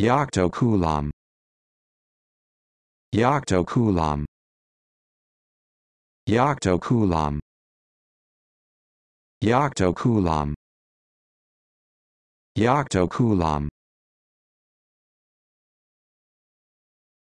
Yoctoculam Yoctoculam Yoctoculam Yoctoculam Yoctoculam